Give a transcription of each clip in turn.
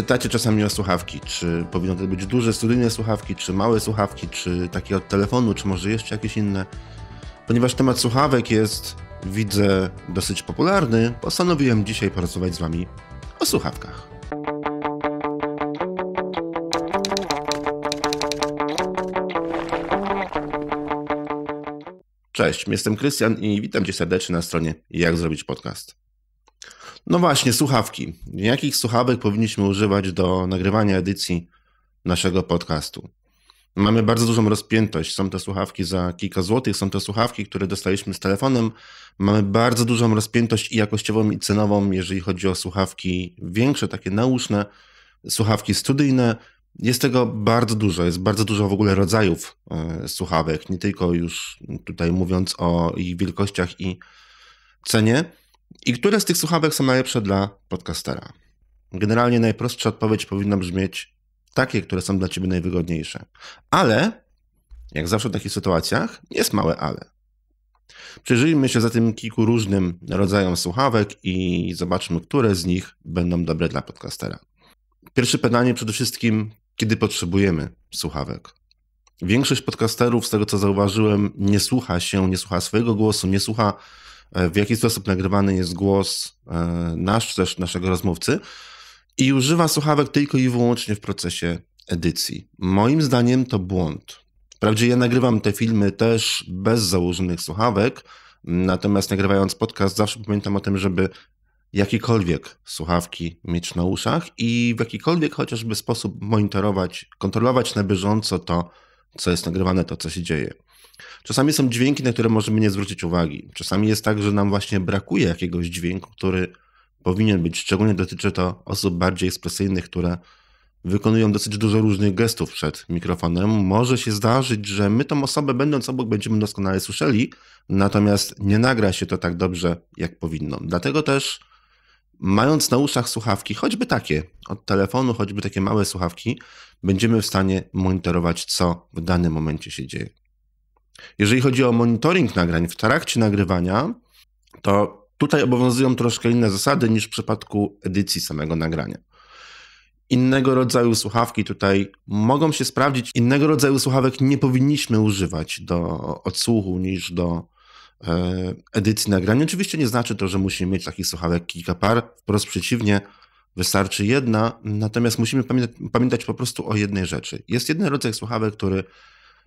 Pytacie czasami o słuchawki, czy powinno to być duże studyjne słuchawki, czy małe słuchawki, czy takie od telefonu, czy może jeszcze jakieś inne. Ponieważ temat słuchawek jest, widzę, dosyć popularny, postanowiłem dzisiaj porozmawiać z Wami o słuchawkach. Cześć, jestem Krystian i witam Cię serdecznie na stronie Jak Zrobić Podcast. No właśnie, słuchawki. Jakich słuchawek powinniśmy używać do nagrywania edycji naszego podcastu? Mamy bardzo dużą rozpiętość. Są te słuchawki za kilka złotych, są te słuchawki, które dostaliśmy z telefonem. Mamy bardzo dużą rozpiętość i jakościową, i cenową, jeżeli chodzi o słuchawki większe, takie nauszne, słuchawki studyjne. Jest tego bardzo dużo, jest bardzo dużo w ogóle rodzajów e, słuchawek, nie tylko już tutaj mówiąc o ich wielkościach i cenie. I które z tych słuchawek są najlepsze dla podcastera? Generalnie najprostsza odpowiedź powinna brzmieć takie, które są dla ciebie najwygodniejsze. Ale, jak zawsze w takich sytuacjach, jest małe ale. Przyjrzyjmy się zatem kilku różnym rodzajom słuchawek i zobaczmy, które z nich będą dobre dla podcastera. Pierwsze pytanie przede wszystkim, kiedy potrzebujemy słuchawek? Większość podcasterów, z tego co zauważyłem, nie słucha się, nie słucha swojego głosu, nie słucha E, w jaki sposób nagrywany jest głos e, nasz, też naszego rozmówcy i używa słuchawek tylko i wyłącznie w procesie edycji. Moim zdaniem to błąd. Wprawdzie ja nagrywam te filmy też bez założonych słuchawek, natomiast nagrywając podcast zawsze pamiętam o tym, żeby jakiekolwiek słuchawki mieć na uszach i w jakikolwiek chociażby sposób monitorować, kontrolować na bieżąco to, co jest nagrywane, to co się dzieje. Czasami są dźwięki, na które możemy nie zwrócić uwagi. Czasami jest tak, że nam właśnie brakuje jakiegoś dźwięku, który powinien być. Szczególnie dotyczy to osób bardziej ekspresyjnych, które wykonują dosyć dużo różnych gestów przed mikrofonem. Może się zdarzyć, że my tą osobę będąc obok będziemy doskonale słyszeli, natomiast nie nagra się to tak dobrze, jak powinno. Dlatego też mając na uszach słuchawki, choćby takie od telefonu, choćby takie małe słuchawki, będziemy w stanie monitorować, co w danym momencie się dzieje. Jeżeli chodzi o monitoring nagrań w trakcie nagrywania, to tutaj obowiązują troszkę inne zasady niż w przypadku edycji samego nagrania. Innego rodzaju słuchawki tutaj mogą się sprawdzić. Innego rodzaju słuchawek nie powinniśmy używać do odsłuchu niż do E, edycji nagrania. Oczywiście nie znaczy to, że musimy mieć takich słuchawek kilka par, wprost przeciwnie, wystarczy jedna, natomiast musimy pamiętać, pamiętać po prostu o jednej rzeczy. Jest jeden rodzaj słuchawek, który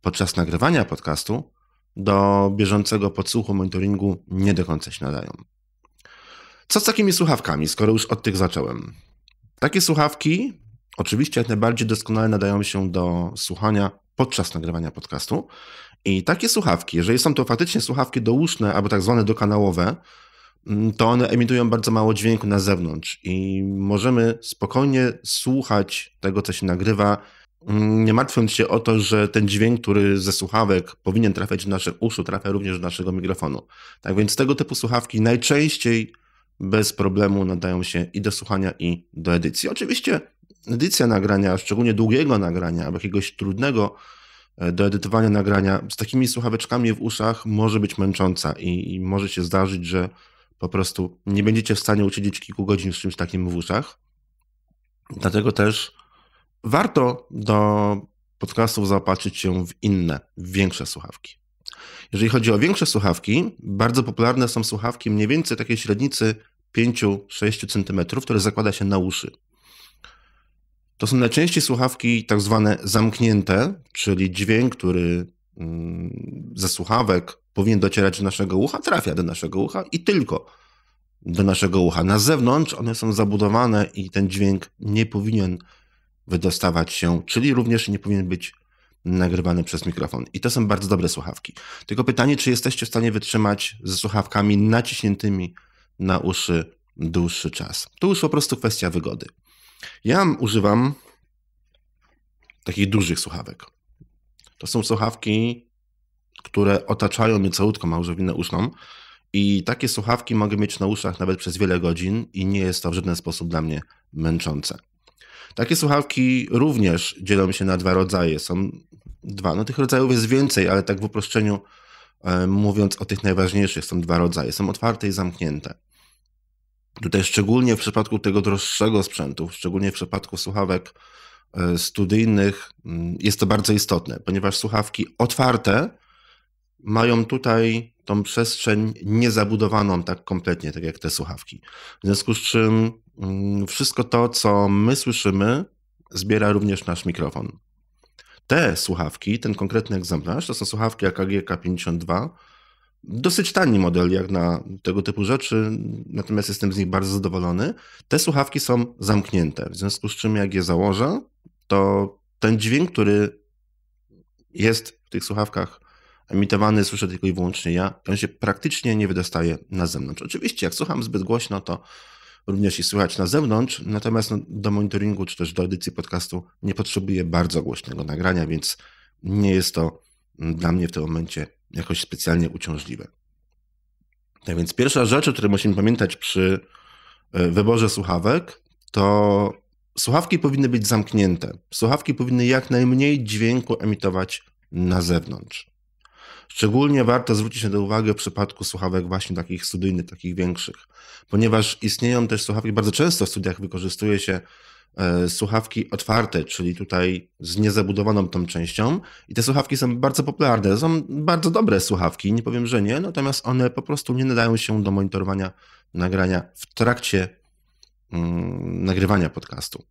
podczas nagrywania podcastu do bieżącego podsłuchu, monitoringu nie do końca się nadają. Co z takimi słuchawkami, skoro już od tych zacząłem? Takie słuchawki oczywiście jak najbardziej doskonale nadają się do słuchania podczas nagrywania podcastu i takie słuchawki, jeżeli są to faktycznie słuchawki douszne albo tak zwane dokanałowe, mm, to one emitują bardzo mało dźwięku na zewnątrz i możemy spokojnie słuchać tego, co się nagrywa, mm, nie martwiąc się o to, że ten dźwięk, który ze słuchawek powinien trafiać do naszych uszu, trafia również do naszego mikrofonu. Tak więc tego typu słuchawki najczęściej bez problemu nadają się i do słuchania, i do edycji. Oczywiście edycja nagrania, szczególnie długiego nagrania albo jakiegoś trudnego E, do edytowania nagrania z takimi słuchaweczkami w uszach może być męcząca i, i może się zdarzyć, że po prostu nie będziecie w stanie usiedzieć kilku godzin z czymś takim w uszach. Dlatego też warto do podcastów zaopatrzyć się w inne, większe słuchawki. Jeżeli chodzi o większe słuchawki, bardzo popularne są słuchawki mniej więcej takiej średnicy 5-6 cm, które zakłada się na uszy. To są najczęściej słuchawki tak zwane zamknięte, czyli dźwięk, który mm, ze słuchawek powinien docierać do naszego ucha, trafia do naszego ucha i tylko do naszego ucha. Na zewnątrz one są zabudowane i ten dźwięk nie powinien wydostawać się, czyli również nie powinien być nagrywany przez mikrofon. I to są bardzo dobre słuchawki. Tylko pytanie, czy jesteście w stanie wytrzymać ze słuchawkami naciśniętymi na uszy dłuższy czas. To już po prostu kwestia wygody. Ja używam takich dużych słuchawek. To są słuchawki, które otaczają mnie całutką małżowinę uszną i takie słuchawki mogę mieć na uszach nawet przez wiele godzin i nie jest to w żaden sposób dla mnie męczące. Takie słuchawki również dzielą się na dwa rodzaje. Są dwa. No tych rodzajów jest więcej, ale tak w uproszczeniu e, mówiąc o tych najważniejszych, są dwa rodzaje. Są otwarte i zamknięte. Tutaj szczególnie w przypadku tego droższego sprzętu, szczególnie w przypadku słuchawek e, studyjnych mm, jest to bardzo istotne, ponieważ słuchawki otwarte mają tutaj tą przestrzeń niezabudowaną tak kompletnie, tak jak te słuchawki. W związku z czym mm, wszystko to, co my słyszymy, zbiera również nasz mikrofon. Te słuchawki, ten konkretny egzemplarz, to są słuchawki AKG K52, Dosyć tani model jak na tego typu rzeczy, natomiast jestem z nich bardzo zadowolony. Te słuchawki są zamknięte, w związku z czym jak je założę, to ten dźwięk, który jest w tych słuchawkach emitowany, słyszę tylko i wyłącznie ja, on się praktycznie nie wydostaje na zewnątrz. Oczywiście jak słucham zbyt głośno, to również i słychać na zewnątrz, natomiast no, do monitoringu czy też do edycji podcastu nie potrzebuję bardzo głośnego nagrania, więc nie jest to dla mnie w tym momencie jakoś specjalnie uciążliwe. Tak więc pierwsza rzecz, o której musimy pamiętać przy e, wyborze słuchawek, to słuchawki powinny być zamknięte. Słuchawki powinny jak najmniej dźwięku emitować na zewnątrz. Szczególnie warto zwrócić na to uwagę w przypadku słuchawek właśnie takich studyjnych, takich większych, ponieważ istnieją też słuchawki, bardzo często w studiach wykorzystuje się E, słuchawki otwarte, czyli tutaj z niezabudowaną tą częścią. I te słuchawki są bardzo popularne. Są bardzo dobre słuchawki, nie powiem, że nie, natomiast one po prostu nie nadają się do monitorowania nagrania w trakcie mm, nagrywania podcastu.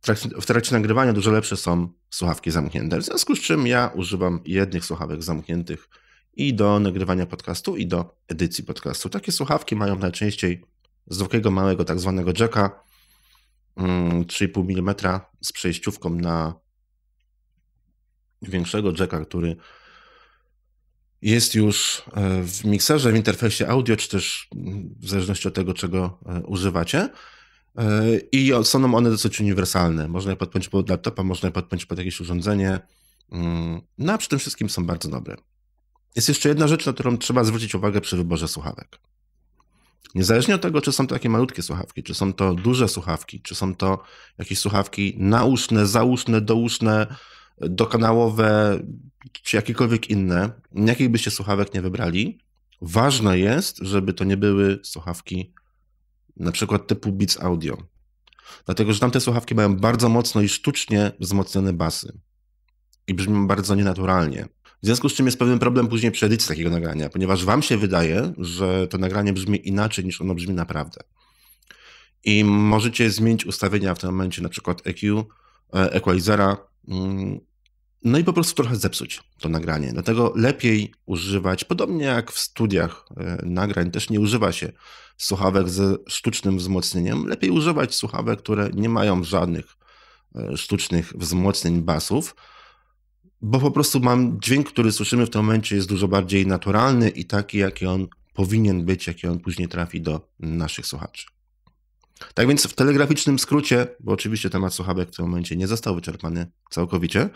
W trakcie, w trakcie, nagrywania dużo lepsze są słuchawki zamknięte. W związku z czym ja używam jednych słuchawek zamkniętych i do nagrywania podcastu, i do edycji podcastu. Takie słuchawki mają najczęściej zwykłego małego tak zwanego jacka 3,5 mm z przejściówką na większego jacka, który jest już e, w mikserze, w interfejsie audio, czy też mm, w zależności od tego, czego e, używacie. E, I są one dosyć uniwersalne. Można je podpiąć pod laptopa, można je podpiąć pod jakieś urządzenie. Mm, no a przy tym wszystkim są bardzo dobre. Jest jeszcze jedna rzecz, na którą trzeba zwrócić uwagę przy wyborze słuchawek. Niezależnie od tego, czy są to takie malutkie słuchawki, czy są to duże słuchawki, czy są to jakieś słuchawki nauszne, zauszne, douszne, dokanałowe, czy jakiekolwiek inne, jakich byście słuchawek nie wybrali, ważne jest, żeby to nie były słuchawki na przykład typu Beats Audio. Dlatego, że tamte słuchawki mają bardzo mocno i sztucznie wzmocnione basy i brzmią bardzo nienaturalnie. W związku z czym jest pewien problem później przy edycji takiego nagrania, ponieważ wam się wydaje, że to nagranie brzmi inaczej niż ono brzmi naprawdę. I możecie zmienić ustawienia w tym momencie, na przykład EQ, e, equalizera, mm, no i po prostu trochę zepsuć to nagranie. Dlatego lepiej używać, podobnie jak w studiach e, nagrań, też nie używa się słuchawek ze sztucznym wzmocnieniem. Lepiej używać słuchawek, które nie mają żadnych e, sztucznych wzmocnień basów, bo po prostu mam dźwięk, który słyszymy w tym momencie jest dużo bardziej naturalny i taki, jaki on powinien być, jaki on później trafi do naszych słuchaczy. Tak więc w telegraficznym skrócie, bo oczywiście temat słuchawek w tym momencie nie został wyczerpany całkowicie,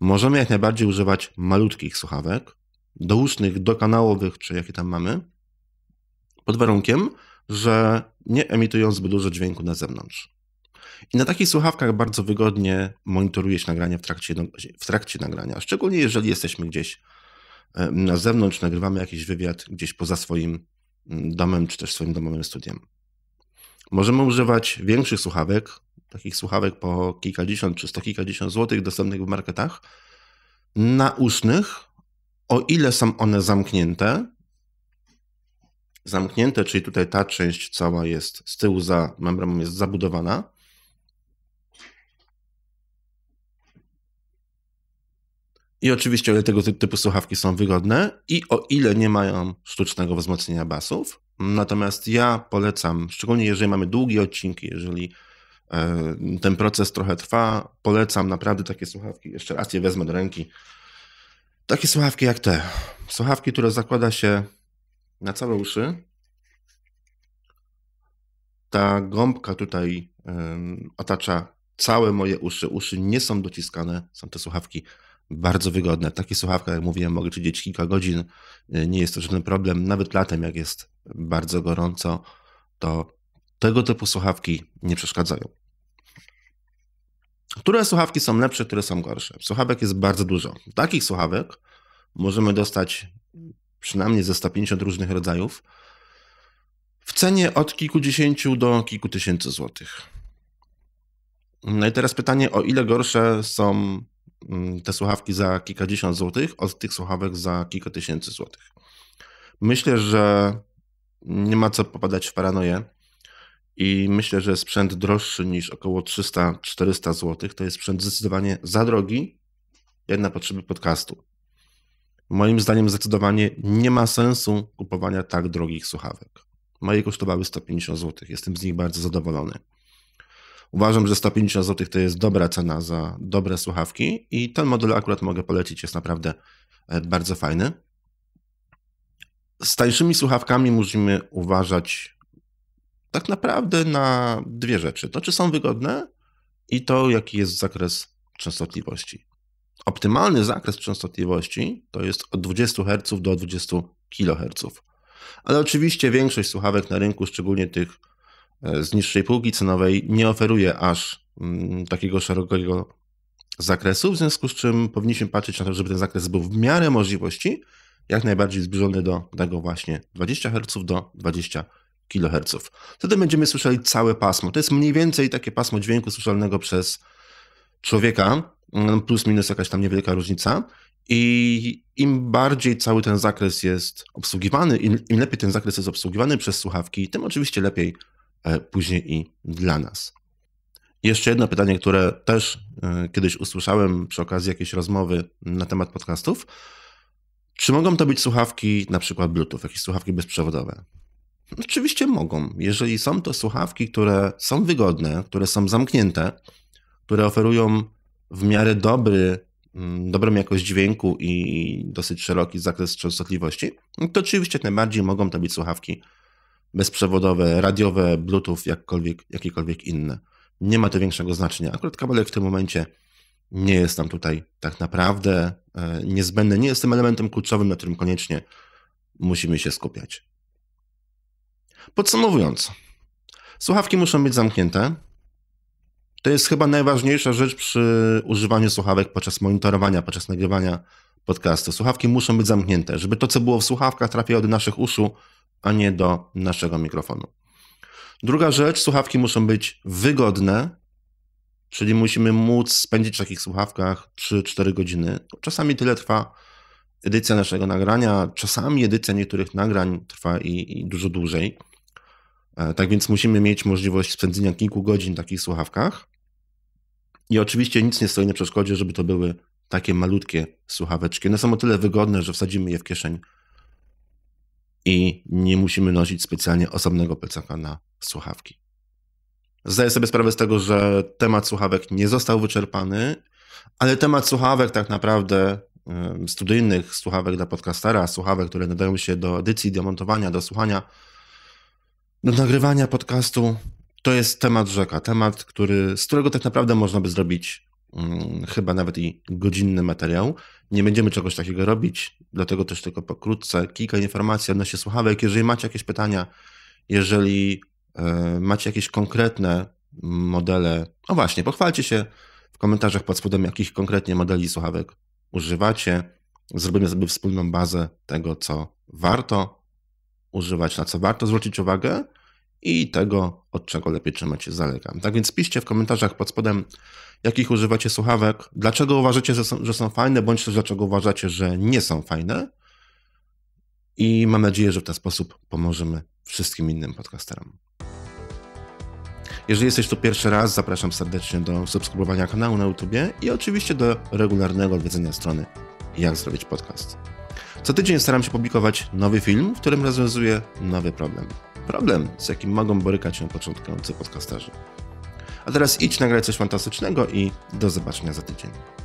możemy jak najbardziej używać malutkich słuchawek, dousznych, dokanałowych, czy jakie tam mamy, pod warunkiem, że nie emitują zbyt dużo dźwięku na zewnątrz. I na takich słuchawkach bardzo wygodnie monitorujesz nagrania w trakcie, w trakcie nagrania, szczególnie jeżeli jesteśmy gdzieś na zewnątrz, nagrywamy jakiś wywiad gdzieś poza swoim mm, domem czy też swoim domowym studiem. Możemy używać większych słuchawek, takich słuchawek po kilkadziesiąt czy sto kilkadziesiąt złotych dostępnych w marketach, na usznych, o ile są one zamknięte, zamknięte, czyli tutaj ta część cała jest z tyłu za membramą jest zabudowana, I oczywiście, tego typu słuchawki są wygodne i o ile nie mają sztucznego wzmocnienia basów. Natomiast ja polecam, szczególnie jeżeli mamy długie odcinki, jeżeli e, ten proces trochę trwa, polecam naprawdę takie słuchawki. Jeszcze raz je wezmę do ręki. Takie słuchawki jak te. Słuchawki, które zakłada się na całe uszy. Ta gąbka tutaj otacza całe moje uszy. Uszy nie są dociskane, są te słuchawki bardzo wygodne. takich słuchawka, jak mówiłem, mogę siedzieć kilka godzin, y, nie jest to żaden problem. Nawet latem, jak jest bardzo gorąco, to tego typu słuchawki nie przeszkadzają. Które słuchawki są lepsze, które są gorsze? Słuchawek jest bardzo dużo. Takich słuchawek możemy dostać przynajmniej ze 150 różnych rodzajów w cenie od kilkudziesięciu do kilku tysięcy złotych. No i teraz pytanie, o ile gorsze są Mm, te słuchawki za kilkadziesiąt złotych od tych słuchawek za kilka tysięcy złotych. Myślę, że nie ma co popadać w paranoję i myślę, że sprzęt droższy niż około 300-400 zł to jest sprzęt zdecydowanie za drogi jak na potrzeby podcastu. Moim zdaniem zdecydowanie nie ma sensu kupowania tak drogich słuchawek. Moje kosztowały 150 zł, jestem z nich bardzo zadowolony. Uważam, że 150 zł to jest dobra cena za dobre słuchawki i ten model akurat mogę polecić, jest naprawdę e, bardzo fajny. Z tańszymi słuchawkami musimy uważać tak naprawdę na dwie rzeczy. To, czy są wygodne i to, jaki jest zakres częstotliwości. Optymalny zakres częstotliwości to jest od 20 Hz do 20 kHz. Ale oczywiście większość słuchawek na rynku, szczególnie tych E, z niższej półki cenowej nie oferuje aż mm, takiego szerokiego zakresu, w związku z czym powinniśmy patrzeć na to, żeby ten zakres był w miarę możliwości jak najbardziej zbliżony do tego właśnie 20 Hz do 20 kHz. Wtedy będziemy słyszeli całe pasmo. To jest mniej więcej takie pasmo dźwięku słyszalnego przez człowieka, mm, plus minus jakaś tam niewielka różnica. I im bardziej cały ten zakres jest obsługiwany, im, im lepiej ten zakres jest obsługiwany przez słuchawki, tym oczywiście lepiej E, później i dla nas. Jeszcze jedno pytanie, które też e, kiedyś usłyszałem przy okazji jakiejś rozmowy na temat podcastów. Czy mogą to być słuchawki na przykład Bluetooth, jakieś słuchawki bezprzewodowe? Oczywiście mogą. Jeżeli są to słuchawki, które są wygodne, które są zamknięte, które oferują w miarę dobry, mm, dobrą jakość dźwięku i dosyć szeroki zakres częstotliwości, to oczywiście najbardziej mogą to być słuchawki bezprzewodowe, radiowe, Bluetooth, jakkolwiek, jakiekolwiek inne. Nie ma to większego znaczenia. Akurat kabelek w tym momencie nie jest nam tutaj tak naprawdę e, niezbędny, nie jest tym elementem kluczowym, na którym koniecznie musimy się skupiać. Podsumowując, słuchawki muszą być zamknięte. To jest chyba najważniejsza rzecz przy używaniu słuchawek podczas monitorowania, podczas nagrywania podcastu. Słuchawki muszą być zamknięte, żeby to, co było w słuchawkach, trafiało do naszych uszu a nie do naszego mikrofonu. Druga rzecz, słuchawki muszą być wygodne, czyli musimy móc spędzić w takich słuchawkach 3-4 godziny. No, czasami tyle trwa edycja naszego nagrania, czasami edycja niektórych nagrań trwa i, i dużo dłużej. E, tak więc musimy mieć możliwość spędzenia kilku godzin w takich słuchawkach. I oczywiście nic nie stoi na przeszkodzie, żeby to były takie malutkie słuchaweczki. One są o tyle wygodne, że wsadzimy je w kieszeń i nie musimy nosić specjalnie osobnego plecaka na słuchawki. Zdaję sobie sprawę z tego, że temat słuchawek nie został wyczerpany, ale temat słuchawek tak naprawdę studyjnych, słuchawek dla podcastera, słuchawek, które nadają się do edycji, do montowania, do słuchania, do nagrywania podcastu, to jest temat rzeka, temat, który, z którego tak naprawdę można by zrobić Mm, chyba nawet i godzinny materiał. Nie będziemy czegoś takiego robić, dlatego też tylko pokrótce kilka informacji odnośnie słuchawek. Jeżeli macie jakieś pytania, jeżeli e, macie jakieś konkretne modele, no właśnie, pochwalcie się w komentarzach pod spodem, jakich konkretnie modeli słuchawek używacie. Zrobimy sobie wspólną bazę tego, co warto używać, na co warto zwrócić uwagę, i tego, od czego lepiej trzymać się z Tak więc piszcie w komentarzach pod spodem, jakich używacie słuchawek, dlaczego uważacie, że są, że są fajne, bądź też dlaczego uważacie, że nie są fajne. I mam nadzieję, że w ten sposób pomożemy wszystkim innym podcasterom. Jeżeli jesteś tu pierwszy raz, zapraszam serdecznie do subskrybowania kanału na YouTube i oczywiście do regularnego odwiedzenia strony Jak zrobić podcast. Co tydzień staram się publikować nowy film, w którym rozwiązuję nowy problem. Problem, z jakim mogą borykać się początkujący podcasterzy. A teraz idź nagraj coś fantastycznego i do zobaczenia za tydzień.